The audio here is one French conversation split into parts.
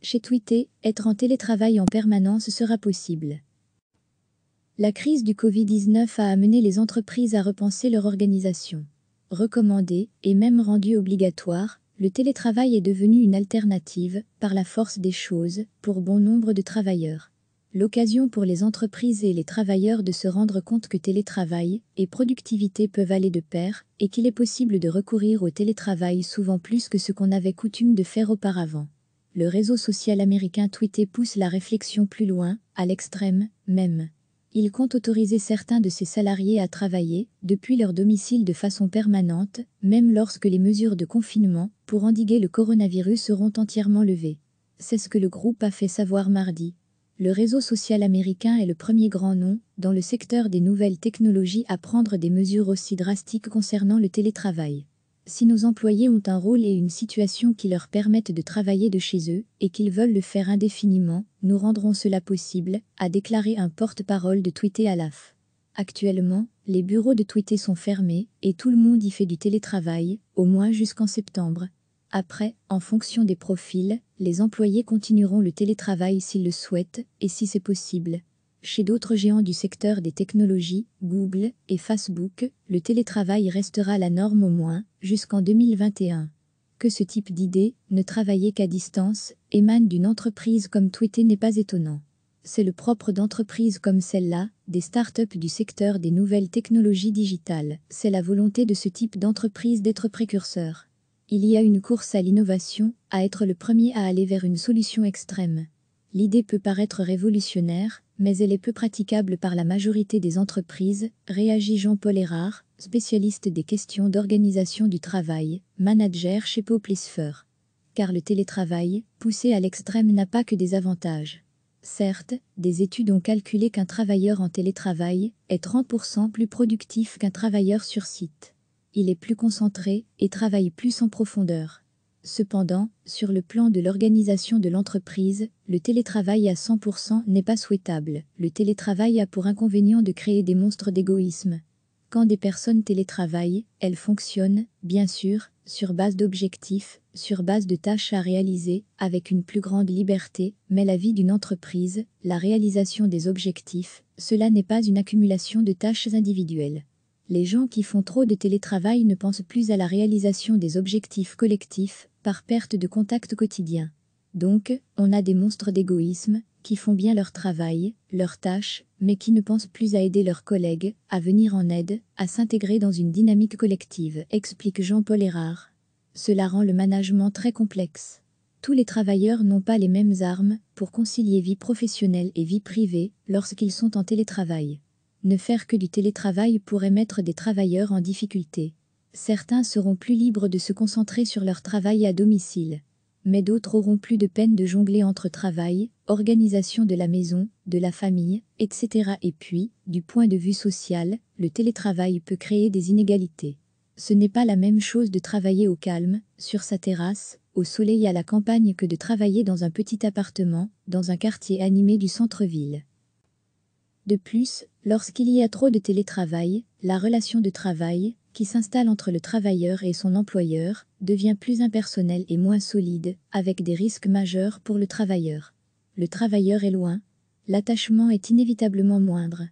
Chez Twitter, être en télétravail en permanence sera possible. La crise du Covid-19 a amené les entreprises à repenser leur organisation. Recommandé et même rendu obligatoire, le télétravail est devenu une alternative, par la force des choses, pour bon nombre de travailleurs. L'occasion pour les entreprises et les travailleurs de se rendre compte que télétravail et productivité peuvent aller de pair et qu'il est possible de recourir au télétravail souvent plus que ce qu'on avait coutume de faire auparavant le réseau social américain Twitter pousse la réflexion plus loin, à l'extrême, même. Il compte autoriser certains de ses salariés à travailler, depuis leur domicile de façon permanente, même lorsque les mesures de confinement, pour endiguer le coronavirus seront entièrement levées. C'est ce que le groupe a fait savoir mardi. Le réseau social américain est le premier grand nom, dans le secteur des nouvelles technologies, à prendre des mesures aussi drastiques concernant le télétravail. Si nos employés ont un rôle et une situation qui leur permettent de travailler de chez eux et qu'ils veulent le faire indéfiniment, nous rendrons cela possible, a déclaré un porte-parole de Twitter à l'AF. Actuellement, les bureaux de Twitter sont fermés et tout le monde y fait du télétravail, au moins jusqu'en septembre. Après, en fonction des profils, les employés continueront le télétravail s'ils le souhaitent et si c'est possible. Chez d'autres géants du secteur des technologies, Google et Facebook, le télétravail restera la norme au moins jusqu'en 2021. Que ce type d'idée, ne travailler qu'à distance, émane d'une entreprise comme Twitter n'est pas étonnant. C'est le propre d'entreprises comme celle-là, des startups du secteur des nouvelles technologies digitales. C'est la volonté de ce type d'entreprise d'être précurseur. Il y a une course à l'innovation, à être le premier à aller vers une solution extrême. L'idée peut paraître révolutionnaire, mais elle est peu praticable par la majorité des entreprises, réagit Jean-Paul Erard, spécialiste des questions d'organisation du travail, manager chez Poplisfer. Car le télétravail, poussé à l'extrême, n'a pas que des avantages. Certes, des études ont calculé qu'un travailleur en télétravail est 30% plus productif qu'un travailleur sur site. Il est plus concentré et travaille plus en profondeur. Cependant, sur le plan de l'organisation de l'entreprise, le télétravail à 100% n'est pas souhaitable. Le télétravail a pour inconvénient de créer des monstres d'égoïsme. Quand des personnes télétravaillent, elles fonctionnent, bien sûr, sur base d'objectifs, sur base de tâches à réaliser, avec une plus grande liberté, mais la vie d'une entreprise, la réalisation des objectifs, cela n'est pas une accumulation de tâches individuelles les gens qui font trop de télétravail ne pensent plus à la réalisation des objectifs collectifs par perte de contact quotidien. Donc, on a des monstres d'égoïsme qui font bien leur travail, leurs tâches, mais qui ne pensent plus à aider leurs collègues, à venir en aide, à s'intégrer dans une dynamique collective, explique Jean-Paul Erard. Cela rend le management très complexe. Tous les travailleurs n'ont pas les mêmes armes pour concilier vie professionnelle et vie privée lorsqu'ils sont en télétravail. Ne faire que du télétravail pourrait mettre des travailleurs en difficulté. Certains seront plus libres de se concentrer sur leur travail à domicile. Mais d'autres auront plus de peine de jongler entre travail, organisation de la maison, de la famille, etc. Et puis, du point de vue social, le télétravail peut créer des inégalités. Ce n'est pas la même chose de travailler au calme, sur sa terrasse, au soleil à la campagne que de travailler dans un petit appartement, dans un quartier animé du centre-ville. De plus, lorsqu'il y a trop de télétravail, la relation de travail, qui s'installe entre le travailleur et son employeur, devient plus impersonnelle et moins solide, avec des risques majeurs pour le travailleur. Le travailleur est loin, l'attachement est inévitablement moindre.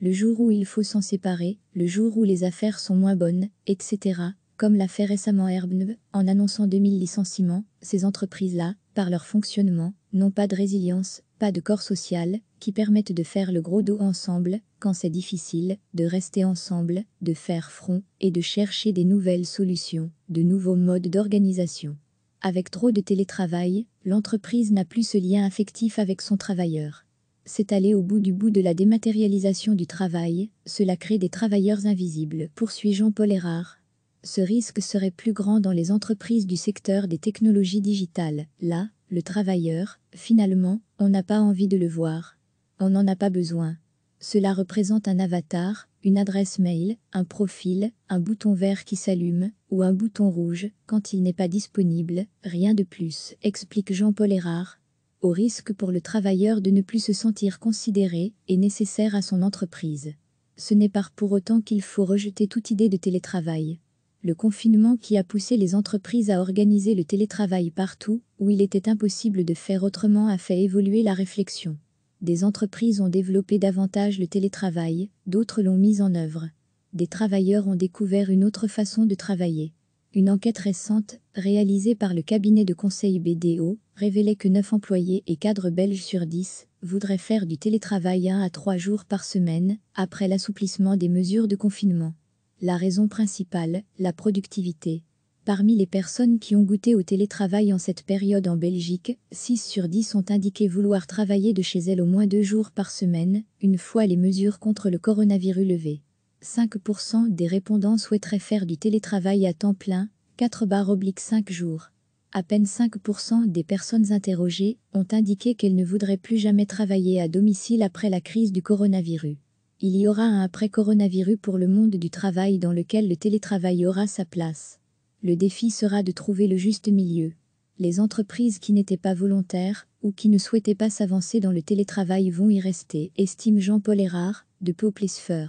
Le jour où il faut s'en séparer, le jour où les affaires sont moins bonnes, etc., comme l'a fait récemment Herbnev en annonçant 2000 licenciements, ces entreprises-là, par leur fonctionnement, n'ont pas de résilience, pas de corps social, qui permettent de faire le gros dos ensemble, quand c'est difficile, de rester ensemble, de faire front, et de chercher des nouvelles solutions, de nouveaux modes d'organisation. Avec trop de télétravail, l'entreprise n'a plus ce lien affectif avec son travailleur. C'est aller au bout du bout de la dématérialisation du travail, cela crée des travailleurs invisibles, poursuit Jean-Paul Erard, ce risque serait plus grand dans les entreprises du secteur des technologies digitales. Là, le travailleur, finalement, on n'a pas envie de le voir. On n'en a pas besoin. Cela représente un avatar, une adresse mail, un profil, un bouton vert qui s'allume, ou un bouton rouge, quand il n'est pas disponible, rien de plus, explique Jean-Paul Erard. Au risque pour le travailleur de ne plus se sentir considéré et nécessaire à son entreprise. Ce n'est pas pour autant qu'il faut rejeter toute idée de télétravail le confinement qui a poussé les entreprises à organiser le télétravail partout où il était impossible de faire autrement a fait évoluer la réflexion. Des entreprises ont développé davantage le télétravail, d'autres l'ont mis en œuvre. Des travailleurs ont découvert une autre façon de travailler. Une enquête récente, réalisée par le cabinet de conseil BDO, révélait que 9 employés et cadres belges sur 10 voudraient faire du télétravail 1 à 3 jours par semaine, après l'assouplissement des mesures de confinement. La raison principale, la productivité. Parmi les personnes qui ont goûté au télétravail en cette période en Belgique, 6 sur 10 ont indiqué vouloir travailler de chez elles au moins deux jours par semaine, une fois les mesures contre le coronavirus levées. 5% des répondants souhaiteraient faire du télétravail à temps plein, 4 barres oblique 5 jours. À peine 5% des personnes interrogées ont indiqué qu'elles ne voudraient plus jamais travailler à domicile après la crise du coronavirus il y aura un après-coronavirus pour le monde du travail dans lequel le télétravail aura sa place. Le défi sera de trouver le juste milieu. Les entreprises qui n'étaient pas volontaires ou qui ne souhaitaient pas s'avancer dans le télétravail vont y rester, estime Jean-Paul Erard, de Poplisfer.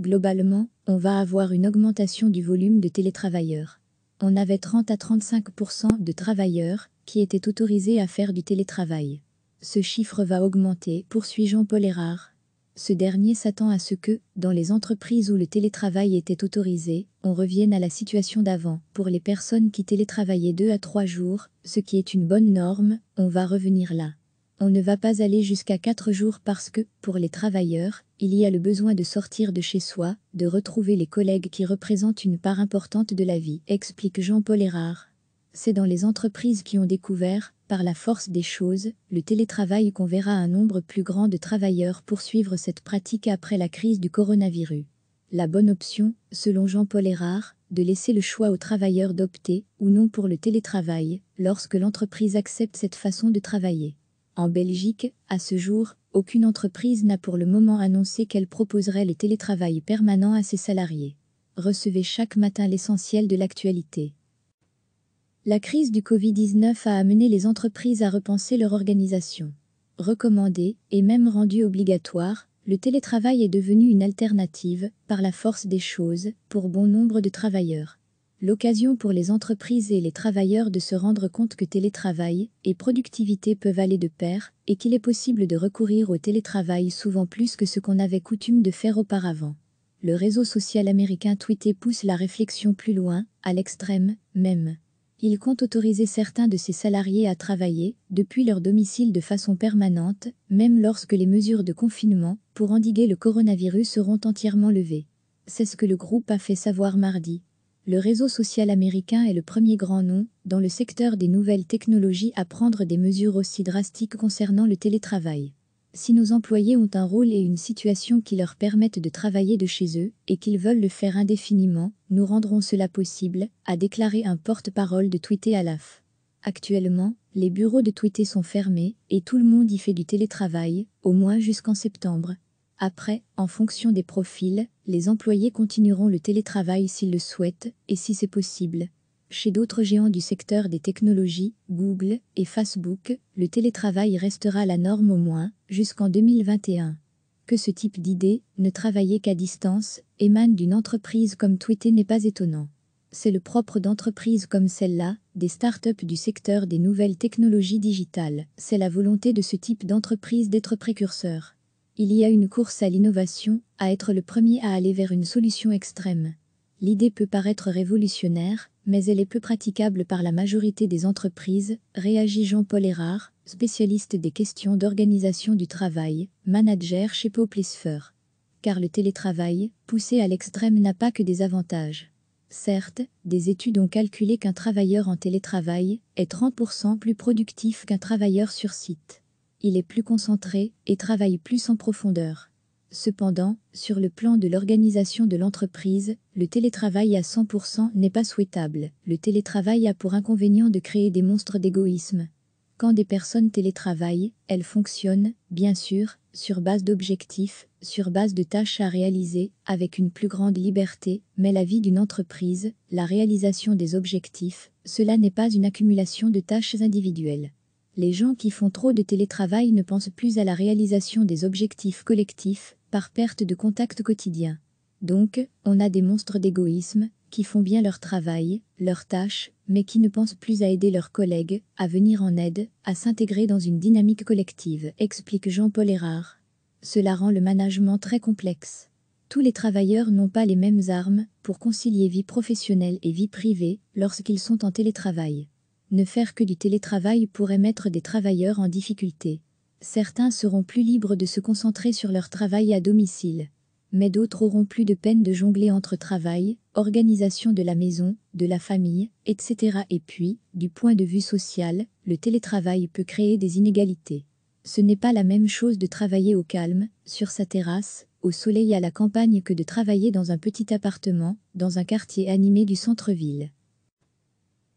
Globalement, on va avoir une augmentation du volume de télétravailleurs. On avait 30 à 35 de travailleurs qui étaient autorisés à faire du télétravail. Ce chiffre va augmenter, poursuit Jean-Paul Erard, ce dernier s'attend à ce que, dans les entreprises où le télétravail était autorisé, on revienne à la situation d'avant. Pour les personnes qui télétravaillaient deux à trois jours, ce qui est une bonne norme, on va revenir là. On ne va pas aller jusqu'à quatre jours parce que, pour les travailleurs, il y a le besoin de sortir de chez soi, de retrouver les collègues qui représentent une part importante de la vie, explique Jean-Paul Erard. C'est dans les entreprises qui ont découvert, par la force des choses, le télétravail converra un nombre plus grand de travailleurs poursuivre cette pratique après la crise du coronavirus. La bonne option, selon Jean-Paul Erard, de laisser le choix aux travailleurs d'opter ou non pour le télétravail lorsque l'entreprise accepte cette façon de travailler. En Belgique, à ce jour, aucune entreprise n'a pour le moment annoncé qu'elle proposerait le télétravail permanent à ses salariés. Recevez chaque matin l'essentiel de l'actualité. La crise du Covid-19 a amené les entreprises à repenser leur organisation. Recommandé et même rendu obligatoire, le télétravail est devenu une alternative, par la force des choses, pour bon nombre de travailleurs. L'occasion pour les entreprises et les travailleurs de se rendre compte que télétravail et productivité peuvent aller de pair et qu'il est possible de recourir au télétravail souvent plus que ce qu'on avait coutume de faire auparavant le réseau social américain Twitter pousse la réflexion plus loin, à l'extrême même il compte autoriser certains de ses salariés à travailler depuis leur domicile de façon permanente, même lorsque les mesures de confinement pour endiguer le coronavirus seront entièrement levées. C'est ce que le groupe a fait savoir mardi. Le réseau social américain est le premier grand nom dans le secteur des nouvelles technologies à prendre des mesures aussi drastiques concernant le télétravail. Si nos employés ont un rôle et une situation qui leur permettent de travailler de chez eux et qu'ils veulent le faire indéfiniment, nous rendrons cela possible, a déclaré un porte-parole de Twitter à l'AF. Actuellement, les bureaux de Twitter sont fermés et tout le monde y fait du télétravail, au moins jusqu'en septembre. Après, en fonction des profils, les employés continueront le télétravail s'ils le souhaitent et si c'est possible. Chez d'autres géants du secteur des technologies, Google et Facebook, le télétravail restera la norme au moins jusqu'en 2021. Que ce type d'idée, ne travailler qu'à distance, émane d'une entreprise comme Twitter n'est pas étonnant. C'est le propre d'entreprises comme celle-là, des start startups du secteur des nouvelles technologies digitales. C'est la volonté de ce type d'entreprise d'être précurseur. Il y a une course à l'innovation, à être le premier à aller vers une solution extrême. L'idée peut paraître révolutionnaire, mais elle est peu praticable par la majorité des entreprises, réagit Jean-Paul Erard, spécialiste des questions d'organisation du travail, manager chez Poplisfer. Car le télétravail, poussé à l'extrême, n'a pas que des avantages. Certes, des études ont calculé qu'un travailleur en télétravail est 30% plus productif qu'un travailleur sur site. Il est plus concentré et travaille plus en profondeur. Cependant, sur le plan de l'organisation de l'entreprise, le télétravail à 100% n'est pas souhaitable. Le télétravail a pour inconvénient de créer des monstres d'égoïsme. Quand des personnes télétravaillent, elles fonctionnent, bien sûr, sur base d'objectifs, sur base de tâches à réaliser, avec une plus grande liberté, mais la vie d'une entreprise, la réalisation des objectifs, cela n'est pas une accumulation de tâches individuelles les gens qui font trop de télétravail ne pensent plus à la réalisation des objectifs collectifs, par perte de contact quotidien. Donc, on a des monstres d'égoïsme, qui font bien leur travail, leurs tâches, mais qui ne pensent plus à aider leurs collègues, à venir en aide, à s'intégrer dans une dynamique collective, explique Jean-Paul Erard. Cela rend le management très complexe. Tous les travailleurs n'ont pas les mêmes armes pour concilier vie professionnelle et vie privée lorsqu'ils sont en télétravail. Ne faire que du télétravail pourrait mettre des travailleurs en difficulté. Certains seront plus libres de se concentrer sur leur travail à domicile, mais d'autres auront plus de peine de jongler entre travail, organisation de la maison, de la famille, etc. Et puis, du point de vue social, le télétravail peut créer des inégalités. Ce n'est pas la même chose de travailler au calme, sur sa terrasse, au soleil à la campagne que de travailler dans un petit appartement, dans un quartier animé du centre-ville.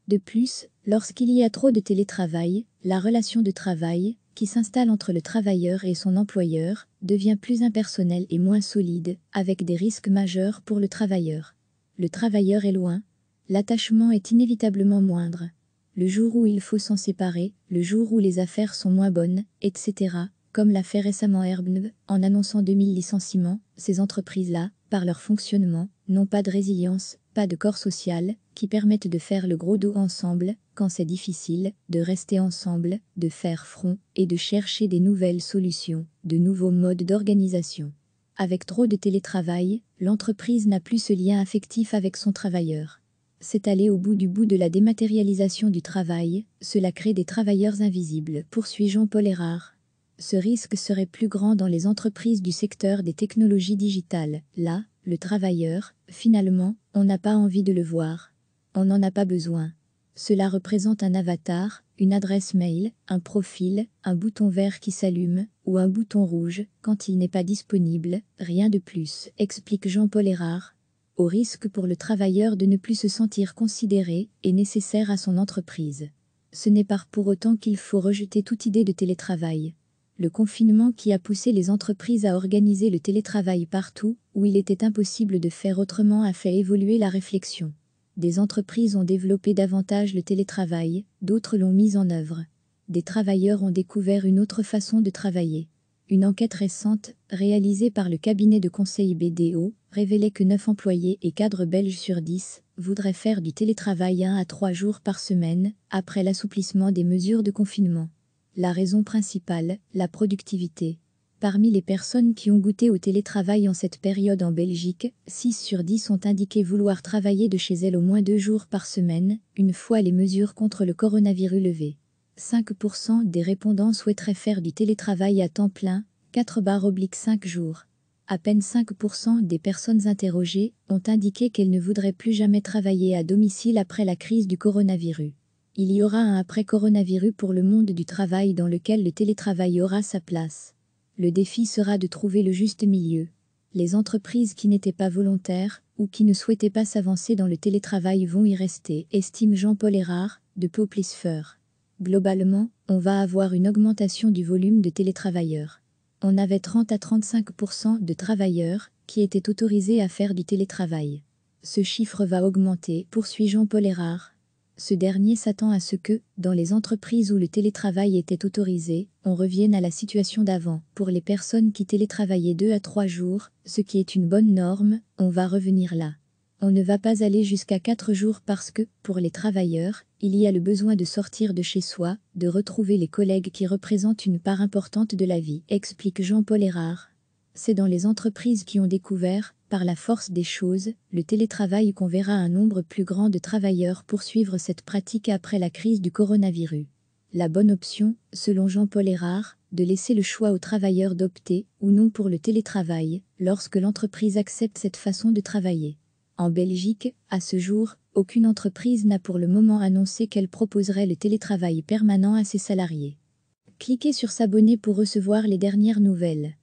De plus, lorsqu'il y a trop de télétravail, la relation de travail, qui s'installe entre le travailleur et son employeur, devient plus impersonnel et moins solide, avec des risques majeurs pour le travailleur. Le travailleur est loin, l'attachement est inévitablement moindre. Le jour où il faut s'en séparer, le jour où les affaires sont moins bonnes, etc., comme l'a fait récemment Airbnb en annonçant 2000 licenciements, ces entreprises-là, par leur fonctionnement, n'ont pas de résilience, pas de corps social, qui permettent de faire le gros dos ensemble, quand c'est difficile, de rester ensemble, de faire front, et de chercher des nouvelles solutions, de nouveaux modes d'organisation. Avec trop de télétravail, l'entreprise n'a plus ce lien affectif avec son travailleur. C'est aller au bout du bout de la dématérialisation du travail, cela crée des travailleurs invisibles, poursuit Jean-Paul Erard ce risque serait plus grand dans les entreprises du secteur des technologies digitales. Là, le travailleur, finalement, on n'a pas envie de le voir. On n'en a pas besoin. Cela représente un avatar, une adresse mail, un profil, un bouton vert qui s'allume, ou un bouton rouge, quand il n'est pas disponible, rien de plus, explique Jean-Paul Erard, au risque pour le travailleur de ne plus se sentir considéré et nécessaire à son entreprise. Ce n'est pas pour autant qu'il faut rejeter toute idée de télétravail le confinement qui a poussé les entreprises à organiser le télétravail partout où il était impossible de faire autrement a fait évoluer la réflexion. Des entreprises ont développé davantage le télétravail, d'autres l'ont mis en œuvre. Des travailleurs ont découvert une autre façon de travailler. Une enquête récente, réalisée par le cabinet de conseil BDO, révélait que 9 employés et cadres belges sur 10 voudraient faire du télétravail 1 à 3 jours par semaine, après l'assouplissement des mesures de confinement. La raison principale, la productivité. Parmi les personnes qui ont goûté au télétravail en cette période en Belgique, 6 sur 10 ont indiqué vouloir travailler de chez elles au moins deux jours par semaine, une fois les mesures contre le coronavirus levées. 5% des répondants souhaiteraient faire du télétravail à temps plein, 4 barres oblique 5 jours. À peine 5% des personnes interrogées ont indiqué qu'elles ne voudraient plus jamais travailler à domicile après la crise du coronavirus il y aura un après-coronavirus pour le monde du travail dans lequel le télétravail aura sa place. Le défi sera de trouver le juste milieu. Les entreprises qui n'étaient pas volontaires ou qui ne souhaitaient pas s'avancer dans le télétravail vont y rester, estime Jean-Paul Erard, de Poplisfer. Globalement, on va avoir une augmentation du volume de télétravailleurs. On avait 30 à 35 de travailleurs qui étaient autorisés à faire du télétravail. Ce chiffre va augmenter, poursuit Jean-Paul Erard ce dernier s'attend à ce que, dans les entreprises où le télétravail était autorisé, on revienne à la situation d'avant. Pour les personnes qui télétravaillaient deux à trois jours, ce qui est une bonne norme, on va revenir là. On ne va pas aller jusqu'à quatre jours parce que, pour les travailleurs, il y a le besoin de sortir de chez soi, de retrouver les collègues qui représentent une part importante de la vie, explique Jean-Paul Erard. C'est dans les entreprises qui ont découvert, par la force des choses, le télétravail converra un nombre plus grand de travailleurs poursuivre cette pratique après la crise du coronavirus. La bonne option, selon Jean-Paul Erard, de laisser le choix aux travailleurs d'opter ou non pour le télétravail lorsque l'entreprise accepte cette façon de travailler. En Belgique, à ce jour, aucune entreprise n'a pour le moment annoncé qu'elle proposerait le télétravail permanent à ses salariés. Cliquez sur s'abonner pour recevoir les dernières nouvelles.